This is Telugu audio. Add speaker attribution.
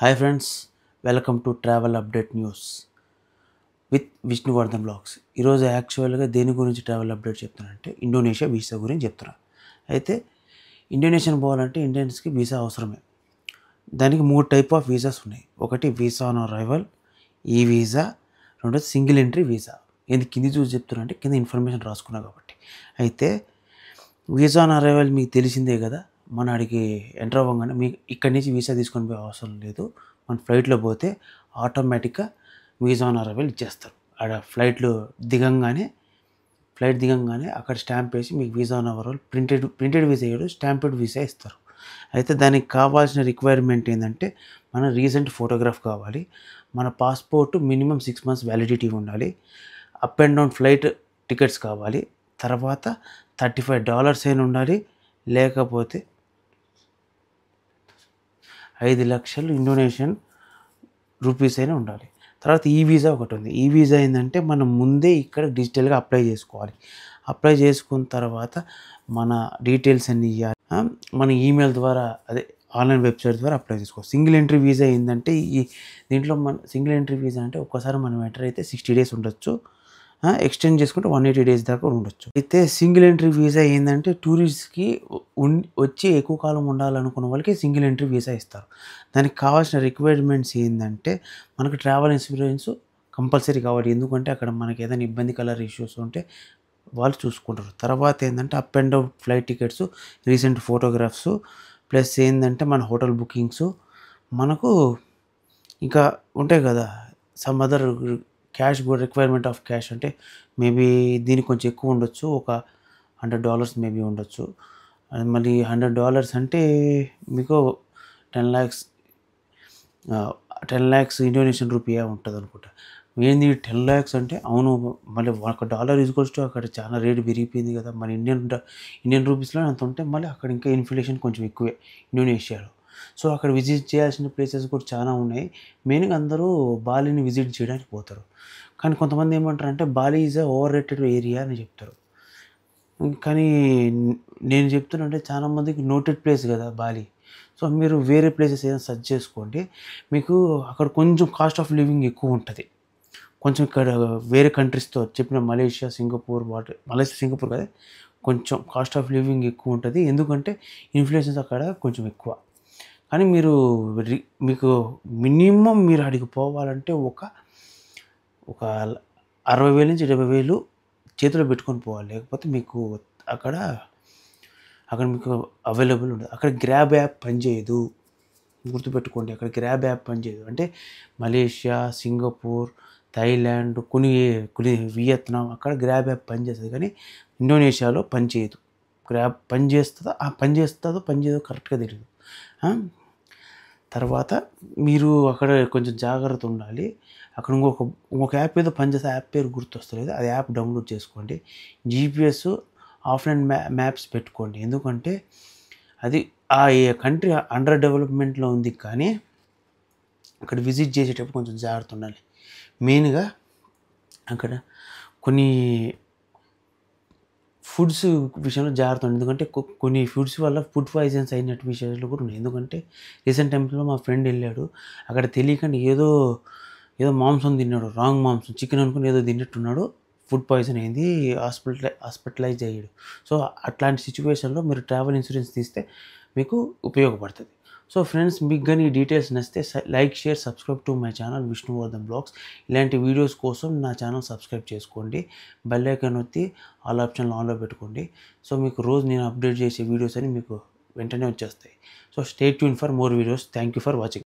Speaker 1: hi friends welcome to travel update news with Vishnuvardhan blogs ఈరోజు యాక్చువల్గా దేని గురించి ట్రావెల్ అప్డేట్ చెప్తానంటే ఇండోనేషియా వీసా గురించి చెప్తున్నా అయితే ఇండోనేషియాని పోవాలంటే ఇండియన్స్కి వీసా అవసరమే దానికి మూడు టైప్ ఆఫ్ వీసాస్ ఉన్నాయి ఒకటి visa on arrival e visa రెండోది సింగిల్ ఎంట్రీ వీసా ఎందుకు కింది చూసి చెప్తున్నా అంటే కింద ఇన్ఫర్మేషన్ రాసుకున్నా కాబట్టి అయితే వీసా ఆన్ అరైవల్ మీకు తెలిసిందే కదా మన అడిగి ఎంటర్ అవ్వగానే మీ ఇక్కడి నుంచి వీసా తీసుకొని పోయే అవసరం లేదు మన ఫ్లైట్లో పోతే ఆటోమేటిక్గా వీసా ఆన్ అరవైలు ఇచ్చేస్తారు ఆడ ఫ్లైట్లో దిగంగానే ఫ్లైట్ దిగంగానే అక్కడ స్టాంప్ వేసి మీకు visa on our printed printed visa ఇవ్వడు స్టాంపెడ్ వీసా ఇస్తారు అయితే దానికి కావాల్సిన రిక్వైర్మెంట్ ఏంటంటే మన రీసెంట్ ఫోటోగ్రాఫ్ కావాలి మన passport minimum six months validity ఉండాలి up and down flight tickets కావాలి తర్వాత థర్టీ ఫైవ్ డాలర్స్ అయినా ఉండాలి లేకపోతే ఐదు లక్షలు ఇండోనేషియన్ రూపీస్ అయినా ఉండాలి తర్వాత ఈ వీసా ఒకటి ఉంది ఈ వీసా ఏంటంటే మనం ముందే ఇక్కడ డిజిటల్గా అప్లై చేసుకోవాలి అప్లై చేసుకున్న తర్వాత మన డీటెయిల్స్ అన్ని ఇవ్వాలి మన ఈమెయిల్ ద్వారా అదే ఆన్లైన్ వెబ్సైట్ ద్వారా అప్లై చేసుకోవాలి సింగిల్ ఎంట్రీ వీసా ఏంటంటే ఈ దీంట్లో మన సింగిల్ ఎంట్రీ వీసా అంటే ఒక్కసారి మనం ఎంటర్ అయితే సిక్స్టీ డేస్ ఉండొచ్చు ఎక్స్టెండ్ చేసుకుంటే వన్ ఎయిటీ డేస్ దాకా ఉండొచ్చు అయితే సింగిల్ ఎంట్రీ వీసా ఏంటంటే టూరిస్ట్కి వచ్చి ఎక్కువ కాలం ఉండాలనుకున్న వాళ్ళకి సింగిల్ ఎంట్రీ వీసా ఇస్తారు దానికి కావాల్సిన రిక్వైర్మెంట్స్ ఏంటంటే మనకు ట్రావెల్ ఇన్సూరెన్స్ కంపల్సరీ కావాలి ఎందుకంటే అక్కడ మనకి ఏదైనా ఇబ్బంది కలర్ ఇష్యూస్ ఉంటే వాళ్ళు చూసుకుంటారు తర్వాత ఏంటంటే up and down flight tickets recent photographs plus ఏంటంటే మన హోటల్ బుకింగ్స్ మనకు ఇంకా ఉంటాయి కదా సమ్ అదర్ క్యాష్ కూడా రిక్వైర్మెంట్ ఆఫ్ క్యాష్ అంటే మేబీ దీనికి కొంచెం ఎక్కువ ఉండొచ్చు ఒక హండ్రెడ్ డాలర్స్ మేబీ ఉండొచ్చు అది మళ్ళీ హండ్రెడ్ డాలర్స్ అంటే మీకు ten lakhs ten lakhs Indonesian రూపాయ ఉంటుంది అనుకుంటా ఏంది టెన్ ల్యాక్స్ అంటే అవును మళ్ళీ ఒక డాలర్ ఈజ్వల్స్ అక్కడ చాలా రేట్ పెరిగిపోయింది కదా మళ్ళీ ఇండియన్ ఇండియన్ రూపీస్లో అంత ఉంటే మళ్ళీ అక్కడ ఇంకా ఇన్ఫ్లేషన్ కొంచెం ఎక్కువే ఇండోనేషియాలో సో అక్కడ విజిట్ చేయాల్సిన ప్లేసెస్ కూడా చాలా ఉన్నాయి మెయిన్గా అందరూ బాలీని విజిట్ చేయడానికి పోతారు కానీ కొంతమంది ఏమంటారు అంటే Bali is overrated area అని చెప్తారు కానీ నేను చెప్తున్నంటే చాలామందికి నోటెడ్ ప్లేస్ కదా బాలీ సో మీరు వేరే ప్లేసెస్ ఏదైనా సర్చ్ చేసుకోండి మీకు అక్కడ కొంచెం కాస్ట్ ఆఫ్ లివింగ్ ఎక్కువ ఉంటుంది కొంచెం ఇక్కడ వేరే కంట్రీస్తో చెప్పిన మలేషియా సింగపూర్ వాటర్ మలేషియా సింగపూర్ కదా కొంచెం కాస్ట్ ఆఫ్ లివింగ్ ఎక్కువ ఉంటుంది ఎందుకంటే ఇన్ఫ్లేషన్స్ అక్కడ కొంచెం ఎక్కువ కానీ మీరు మీకు మినిమం మీరు అడిగి పోవాలంటే ఒక ఒక అరవై వేల నుంచి డెబ్బై వేలు చేతిలో పెట్టుకొని పోవాలి లేకపోతే మీకు అక్కడ అక్కడ మీకు అవైలబుల్ ఉండదు అక్కడ గ్రాబ్ యాప్ పనిచేయదు గుర్తుపెట్టుకోండి అక్కడ గ్రాబ్ యాప్ పనిచేయదు అంటే మలేషియా సింగపూర్ థాయిలాండ్ కొన్ని కొన్ని వియత్నాం అక్కడ గ్రాబ్ యాప్ పనిచేస్తుంది కానీ ఇండోనేషియాలో పనిచేయదు గ్రాబ్ పని ఆ పని చేస్తుందో పని చేయదో కరెక్ట్గా తెలియదు తర్వాత మీరు అక్కడ కొంచెం జాగ్రత్త ఉండాలి అక్కడ ఇంకొక ఇంకొక యాప్ ఏదో పనిచేసే యాప్ పేరు గుర్తొస్తలేదు అది యాప్ డౌన్లోడ్ చేసుకోండి జీపీఎస్ ఆఫ్లైన్ మ్యా మ్యాప్స్ పెట్టుకోండి ఎందుకంటే అది ఆ కంట్రీ అండర్ డెవలప్మెంట్లో ఉంది కానీ అక్కడ విజిట్ చేసేటప్పుడు కొంచెం జాగ్రత్త ఉండాలి మెయిన్గా అక్కడ కొన్ని ఫుడ్స్ విషయంలో జాగ్రత్త ఉండండి ఎందుకంటే కొన్ని ఫుడ్స్ వల్ల ఫుడ్ పాయిజన్స్ అయినట్టు విషయాలు కూడా ఉన్నాయి ఎందుకంటే రీసెంట్ టైంలో మా ఫ్రెండ్ వెళ్ళాడు అక్కడ తెలియకుండా ఏదో ఏదో మాంసం తిన్నాడు రాంగ్ మాంసం చికెన్ అనుకుని ఏదో తిన్నట్టున్నాడు ఫుడ్ పాయిజన్ అయింది హాస్పిటల్ హాస్పిటలైజ్ అయ్యాడు సో అట్లాంటి సిచ్యువేషన్లో మీరు ట్రావెల్ ఇన్సూరెన్స్ తీస్తే మీకు ఉపయోగపడుతుంది సో ఫ్రెండ్స్ మీకు కానీ డీటెయిల్స్ నచ్చితే like share subscribe to my channel Vishnuvardhan blogs ఇలాంటి వీడియోస్ కోసం నా ఛానల్ సబ్స్క్రైబ్ చేసుకోండి బెల్లైకన్ ఐకాన్ వచ్చి ఆల్ ఆప్షన్లు ఆన్లో పెట్టుకోండి సో మీకు రోజు నేను అప్డేట్ చేసే వీడియోస్ అని మీకు వెంటనే వచ్చేస్తాయి so stay tune for more videos thank you for watching